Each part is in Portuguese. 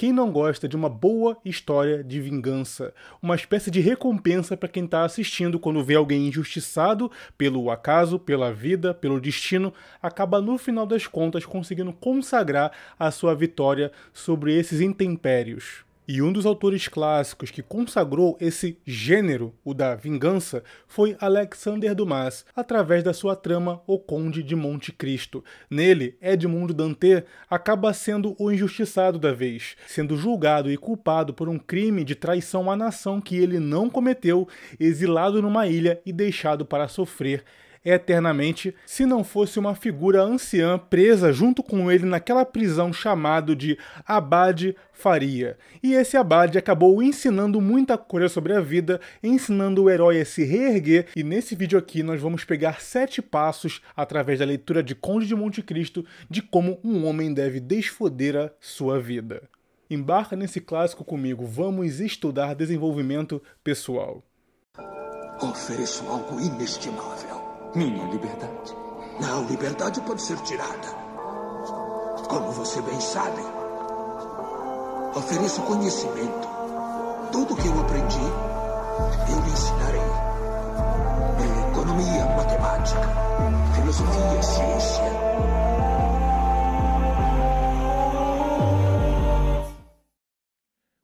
Quem não gosta de uma boa história de vingança? Uma espécie de recompensa para quem está assistindo quando vê alguém injustiçado pelo acaso, pela vida, pelo destino, acaba no final das contas conseguindo consagrar a sua vitória sobre esses intempéries. E um dos autores clássicos que consagrou esse gênero, o da vingança, foi Alexander Dumas, através da sua trama O Conde de Monte Cristo. Nele, Edmundo Dante acaba sendo o injustiçado da vez, sendo julgado e culpado por um crime de traição à nação que ele não cometeu, exilado numa ilha e deixado para sofrer eternamente se não fosse uma figura anciã presa junto com ele naquela prisão chamado de Abade Faria. E esse abade acabou ensinando muita coisa sobre a vida, ensinando o herói a se reerguer, e nesse vídeo aqui nós vamos pegar sete passos através da leitura de Conde de Monte Cristo de como um homem deve desfoder a sua vida. Embarca nesse clássico comigo, vamos estudar desenvolvimento pessoal. Ofereço algo inestimável minha liberdade. Não, liberdade pode ser tirada. Como você bem sabe, ofereço conhecimento. Tudo que eu aprendi, eu lhe ensinarei. É economia, matemática, filosofia, ciência.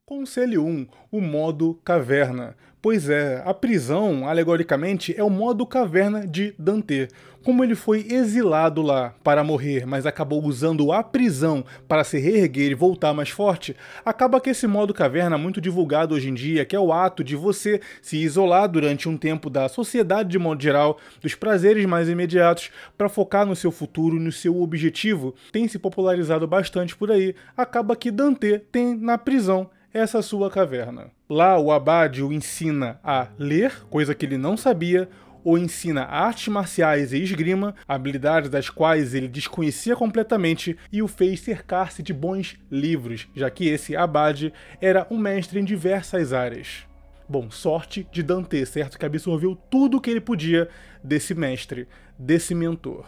Conselho 1 O modo caverna. Pois é, a prisão, alegoricamente, é o modo caverna de Dante. Como ele foi exilado lá para morrer, mas acabou usando a prisão para se reerguer e voltar mais forte, acaba que esse modo caverna muito divulgado hoje em dia, que é o ato de você se isolar durante um tempo da sociedade de modo geral, dos prazeres mais imediatos, para focar no seu futuro, no seu objetivo, tem se popularizado bastante por aí. Acaba que Dante tem na prisão essa sua caverna. Lá, o Abade o ensina a ler, coisa que ele não sabia, ou ensina artes marciais e esgrima, habilidades das quais ele desconhecia completamente, e o fez cercar-se de bons livros, já que esse abade era um mestre em diversas áreas. Bom, sorte de Dante, certo? Que absorveu tudo o que ele podia desse mestre, desse mentor.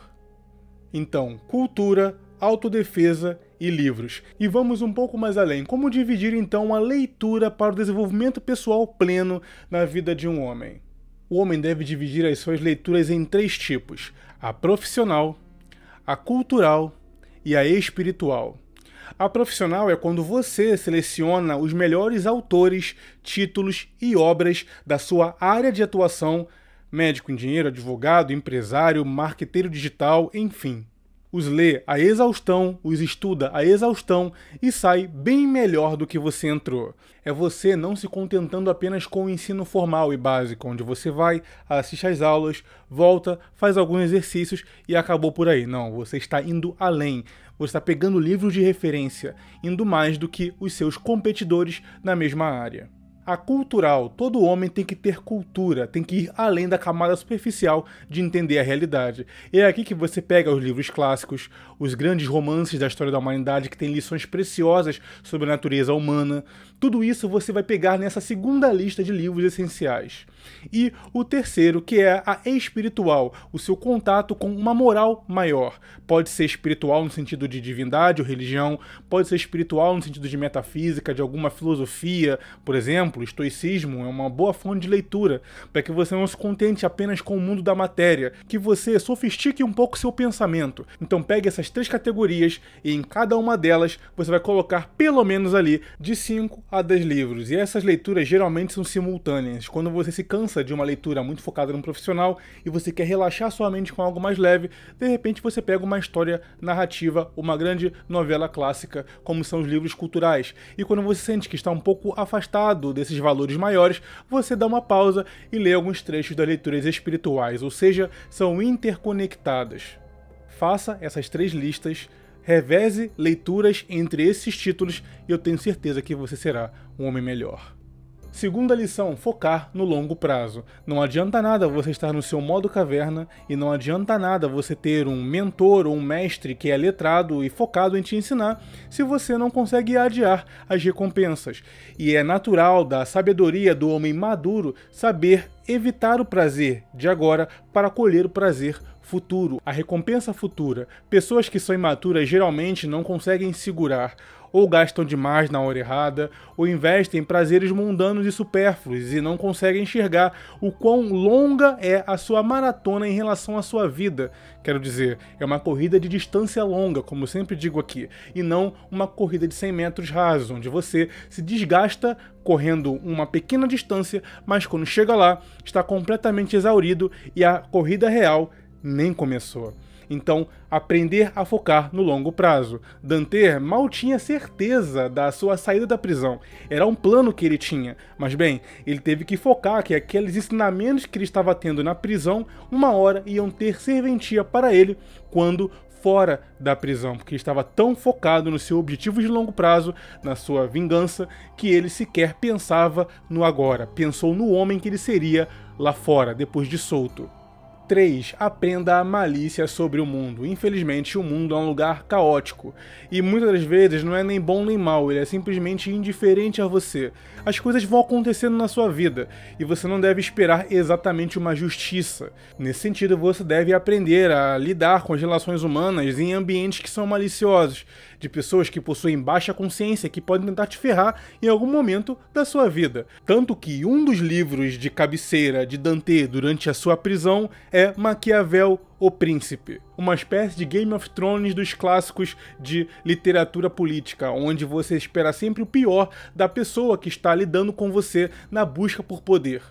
Então, cultura, autodefesa e livros. E vamos um pouco mais além. Como dividir então a leitura para o desenvolvimento pessoal pleno na vida de um homem? O homem deve dividir as suas leituras em três tipos: a profissional, a cultural e a espiritual. A profissional é quando você seleciona os melhores autores, títulos e obras da sua área de atuação médico, engenheiro, advogado, empresário, marqueteiro digital, enfim os lê a exaustão, os estuda a exaustão e sai bem melhor do que você entrou. É você não se contentando apenas com o ensino formal e básico, onde você vai, assiste às aulas, volta, faz alguns exercícios e acabou por aí. Não, você está indo além. Você está pegando livros de referência, indo mais do que os seus competidores na mesma área. A cultural, todo homem tem que ter cultura, tem que ir além da camada superficial de entender a realidade. E é aqui que você pega os livros clássicos, os grandes romances da história da humanidade que têm lições preciosas sobre a natureza humana, tudo isso você vai pegar nessa segunda lista de livros essenciais. E o terceiro, que é a espiritual, o seu contato com uma moral maior. Pode ser espiritual no sentido de divindade ou religião, pode ser espiritual no sentido de metafísica, de alguma filosofia, por exemplo, estoicismo é uma boa fonte de leitura, para que você não se contente apenas com o mundo da matéria, que você sofistique um pouco seu pensamento. Então pegue essas três categorias e em cada uma delas você vai colocar pelo menos ali de 5 a dos livros. E essas leituras geralmente são simultâneas. Quando você se cansa de uma leitura muito focada no profissional e você quer relaxar sua mente com algo mais leve, de repente você pega uma história narrativa, uma grande novela clássica, como são os livros culturais. E quando você sente que está um pouco afastado desses valores maiores, você dá uma pausa e lê alguns trechos das leituras espirituais, ou seja, são interconectadas. Faça essas três listas Reveze leituras entre esses títulos e eu tenho certeza que você será um homem melhor. Segunda lição: focar no longo prazo. Não adianta nada você estar no seu modo caverna e não adianta nada você ter um mentor ou um mestre que é letrado e focado em te ensinar se você não consegue adiar as recompensas. E é natural da sabedoria do homem maduro saber evitar o prazer de agora para colher o prazer futuro, a recompensa futura. Pessoas que são imaturas geralmente não conseguem segurar, ou gastam demais na hora errada, ou investem em prazeres mundanos e supérfluos e não conseguem enxergar o quão longa é a sua maratona em relação à sua vida. Quero dizer, é uma corrida de distância longa, como sempre digo aqui, e não uma corrida de 100 metros rasos, onde você se desgasta correndo uma pequena distância, mas quando chega lá, está completamente exaurido e a corrida real nem começou. Então, aprender a focar no longo prazo. Danter mal tinha certeza da sua saída da prisão. Era um plano que ele tinha, mas bem, ele teve que focar que aqueles ensinamentos que ele estava tendo na prisão, uma hora iam ter serventia para ele quando fora da prisão, porque ele estava tão focado no seu objetivo de longo prazo, na sua vingança, que ele sequer pensava no agora, pensou no homem que ele seria lá fora, depois de solto. 3. Aprenda a malícia sobre o mundo. Infelizmente, o mundo é um lugar caótico e muitas das vezes não é nem bom nem mal, ele é simplesmente indiferente a você. As coisas vão acontecendo na sua vida e você não deve esperar exatamente uma justiça. Nesse sentido, você deve aprender a lidar com as relações humanas em ambientes que são maliciosos de pessoas que possuem baixa consciência que podem tentar te ferrar em algum momento da sua vida. Tanto que um dos livros de cabeceira de Dante durante a sua prisão é Maquiavel, o Príncipe, uma espécie de Game of Thrones dos clássicos de literatura política, onde você espera sempre o pior da pessoa que está lidando com você na busca por poder.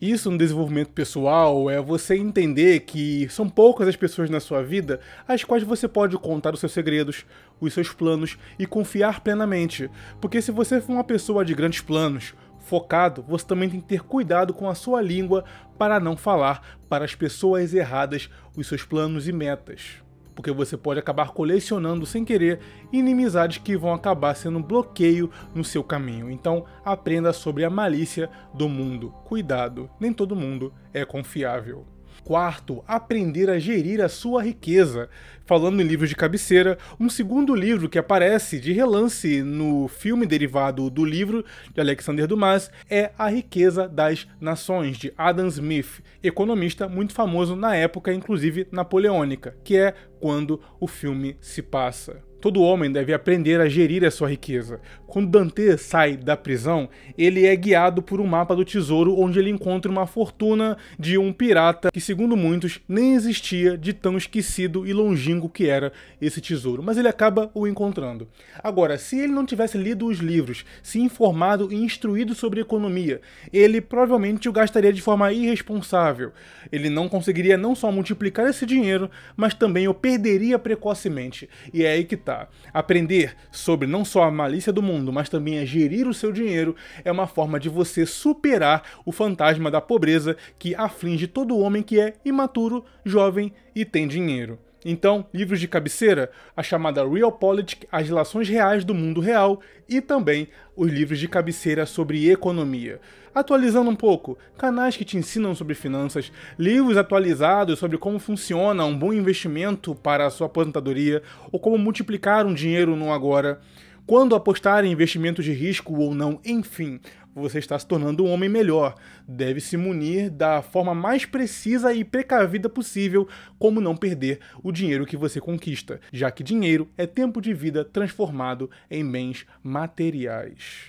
Isso no desenvolvimento pessoal é você entender que são poucas as pessoas na sua vida às quais você pode contar os seus segredos, os seus planos e confiar plenamente. Porque se você for uma pessoa de grandes planos, focado, você também tem que ter cuidado com a sua língua para não falar para as pessoas erradas os seus planos e metas porque você pode acabar colecionando sem querer inimizades que vão acabar sendo um bloqueio no seu caminho. Então, aprenda sobre a malícia do mundo. Cuidado, nem todo mundo é confiável. Quarto, aprender a gerir a sua riqueza. Falando em livros de cabeceira, um segundo livro que aparece de relance no filme derivado do livro de Alexander Dumas é A Riqueza das Nações, de Adam Smith, economista muito famoso na época, inclusive napoleônica, que é quando o filme se passa. Todo homem deve aprender a gerir a sua riqueza, quando Dante sai da prisão, ele é guiado por um mapa do tesouro onde ele encontra uma fortuna de um pirata que, segundo muitos, nem existia de tão esquecido e longínquo que era esse tesouro, mas ele acaba o encontrando. Agora, se ele não tivesse lido os livros, se informado e instruído sobre economia, ele provavelmente o gastaria de forma irresponsável. Ele não conseguiria não só multiplicar esse dinheiro, mas também o perderia precocemente. E é aí que tá. Aprender sobre não só a malícia do mundo, fundo, mas também é gerir o seu dinheiro, é uma forma de você superar o fantasma da pobreza que aflige todo homem que é imaturo, jovem e tem dinheiro. Então, livros de cabeceira, a chamada Realpolitik, as relações reais do mundo real e também os livros de cabeceira sobre economia. Atualizando um pouco, canais que te ensinam sobre finanças, livros atualizados sobre como funciona um bom investimento para a sua aposentadoria ou como multiplicar um dinheiro no agora. Quando apostar em investimentos de risco ou não, enfim, você está se tornando um homem melhor. Deve se munir da forma mais precisa e precavida possível, como não perder o dinheiro que você conquista, já que dinheiro é tempo de vida transformado em bens materiais.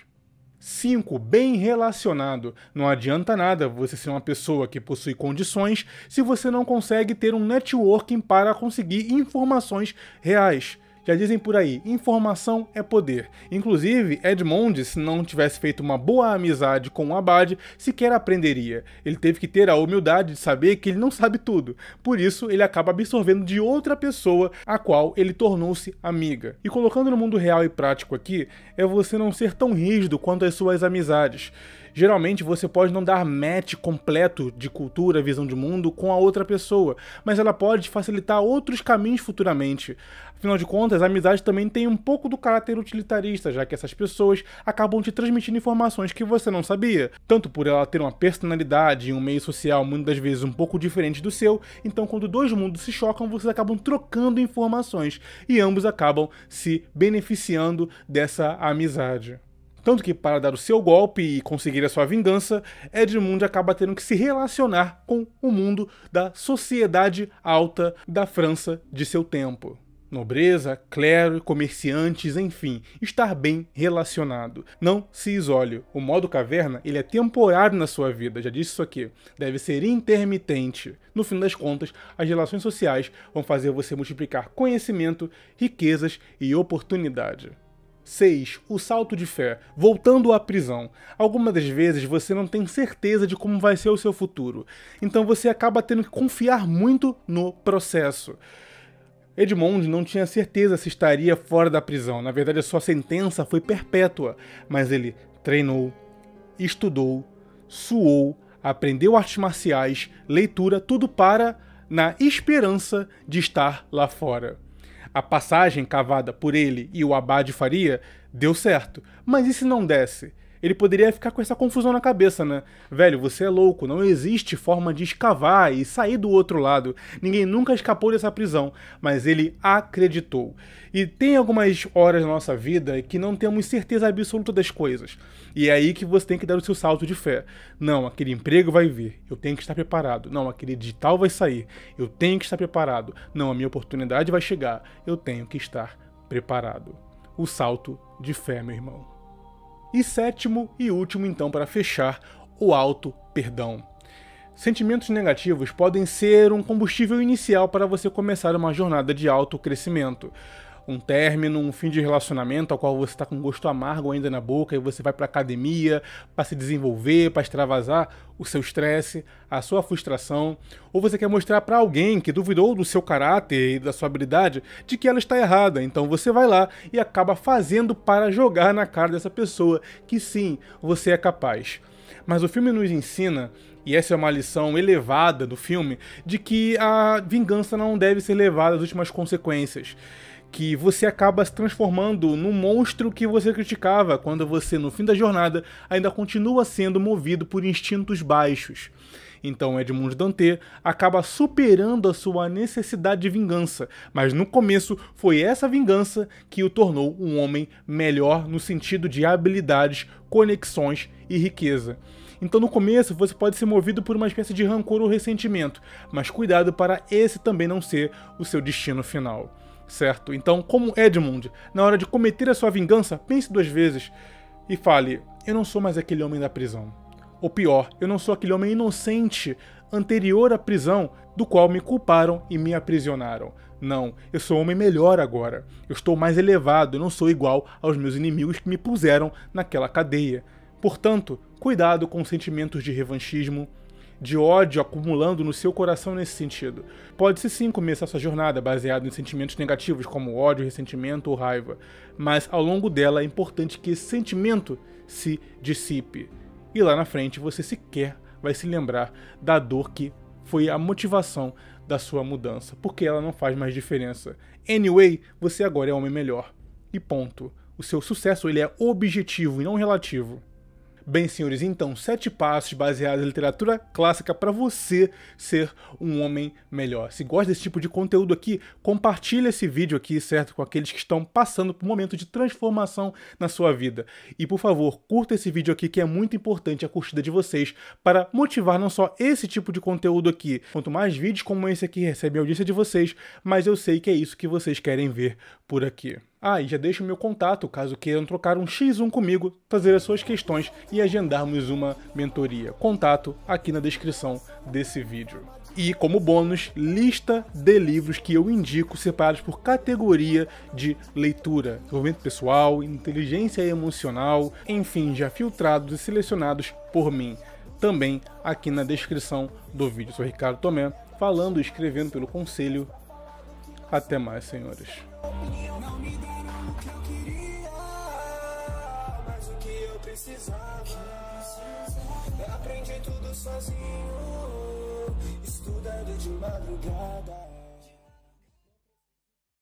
5. Bem relacionado. Não adianta nada você ser uma pessoa que possui condições se você não consegue ter um networking para conseguir informações reais. Já dizem por aí, informação é poder. Inclusive, Edmond, se não tivesse feito uma boa amizade com o Abad, sequer aprenderia. Ele teve que ter a humildade de saber que ele não sabe tudo. Por isso, ele acaba absorvendo de outra pessoa, a qual ele tornou-se amiga. E colocando no mundo real e prático aqui, é você não ser tão rígido quanto as suas amizades. Geralmente você pode não dar match completo de cultura, visão de mundo com a outra pessoa, mas ela pode facilitar outros caminhos futuramente. Afinal de contas, a amizade também tem um pouco do caráter utilitarista, já que essas pessoas acabam te transmitindo informações que você não sabia. Tanto por ela ter uma personalidade e um meio social muitas das vezes um pouco diferente do seu, então quando dois mundos se chocam, vocês acabam trocando informações e ambos acabam se beneficiando dessa amizade. Tanto que, para dar o seu golpe e conseguir a sua vingança, Edmund acaba tendo que se relacionar com o mundo da sociedade alta da França de seu tempo nobreza, clero, comerciantes, enfim, estar bem relacionado. Não se isole. O modo caverna, ele é temporário na sua vida, já disse isso aqui. Deve ser intermitente. No fim das contas, as relações sociais vão fazer você multiplicar conhecimento, riquezas e oportunidade. 6. O salto de fé, voltando à prisão. Algumas das vezes você não tem certeza de como vai ser o seu futuro, então você acaba tendo que confiar muito no processo. Edmond não tinha certeza se estaria fora da prisão, na verdade a sua sentença foi perpétua, mas ele treinou, estudou, suou, aprendeu artes marciais, leitura, tudo para na esperança de estar lá fora. A passagem cavada por ele e o Abade Faria deu certo, mas e se não desse? ele poderia ficar com essa confusão na cabeça, né? Velho, você é louco, não existe forma de escavar e sair do outro lado. Ninguém nunca escapou dessa prisão, mas ele acreditou. E tem algumas horas na nossa vida que não temos certeza absoluta das coisas. E é aí que você tem que dar o seu salto de fé. Não, aquele emprego vai vir, eu tenho que estar preparado. Não, aquele digital vai sair, eu tenho que estar preparado. Não, a minha oportunidade vai chegar, eu tenho que estar preparado. O salto de fé, meu irmão. E sétimo e último, então, para fechar, o alto perdão. Sentimentos negativos podem ser um combustível inicial para você começar uma jornada de alto crescimento um término, um fim de relacionamento ao qual você está com gosto amargo ainda na boca e você vai para academia para se desenvolver, para extravasar o seu estresse, a sua frustração, ou você quer mostrar para alguém que duvidou do seu caráter e da sua habilidade de que ela está errada. Então você vai lá e acaba fazendo para jogar na cara dessa pessoa que sim, você é capaz. Mas o filme nos ensina e essa é uma lição elevada do filme, de que a vingança não deve ser levada às últimas consequências que você acaba se transformando num monstro que você criticava quando você, no fim da jornada, ainda continua sendo movido por instintos baixos. Então Edmund Dante acaba superando a sua necessidade de vingança, mas no começo foi essa vingança que o tornou um homem melhor no sentido de habilidades, conexões e riqueza. Então no começo você pode ser movido por uma espécie de rancor ou ressentimento, mas cuidado para esse também não ser o seu destino final certo? Então, como Edmund, na hora de cometer a sua vingança, pense duas vezes e fale: Eu não sou mais aquele homem da prisão. Ou pior, eu não sou aquele homem inocente anterior à prisão do qual me culparam e me aprisionaram. Não, eu sou um homem melhor agora. Eu estou mais elevado, eu não sou igual aos meus inimigos que me puseram naquela cadeia. Portanto, cuidado com sentimentos de revanchismo, de ódio acumulando no seu coração nesse sentido. Pode-se sim começar sua jornada baseado em sentimentos negativos, como ódio, ressentimento ou raiva, mas ao longo dela é importante que esse sentimento se dissipe. E lá na frente você sequer vai se lembrar da dor que foi a motivação da sua mudança, porque ela não faz mais diferença. Anyway, você agora é homem melhor. E ponto. O seu sucesso ele é objetivo e não relativo. Bem, senhores, então, sete passos baseados em literatura clássica para você ser um homem melhor. Se gosta desse tipo de conteúdo aqui, compartilha esse vídeo aqui, certo? Com aqueles que estão passando por um momento de transformação na sua vida. E, por favor, curta esse vídeo aqui que é muito importante a curtida de vocês para motivar não só esse tipo de conteúdo aqui. Quanto mais vídeos como esse aqui recebem a audiência de vocês, mas eu sei que é isso que vocês querem ver por aqui. Ah, e já deixo meu contato caso queiram trocar um X1 comigo, fazer as suas questões e agendarmos uma mentoria. Contato aqui na descrição desse vídeo. E como bônus, lista de livros que eu indico separados por categoria de leitura, desenvolvimento pessoal, inteligência emocional, enfim, já filtrados e selecionados por mim. Também aqui na descrição do vídeo. Eu sou Ricardo Tomé, falando e escrevendo pelo conselho. Até mais, senhores. precisava. Aprendi tudo sozinho, estudando de madrugada.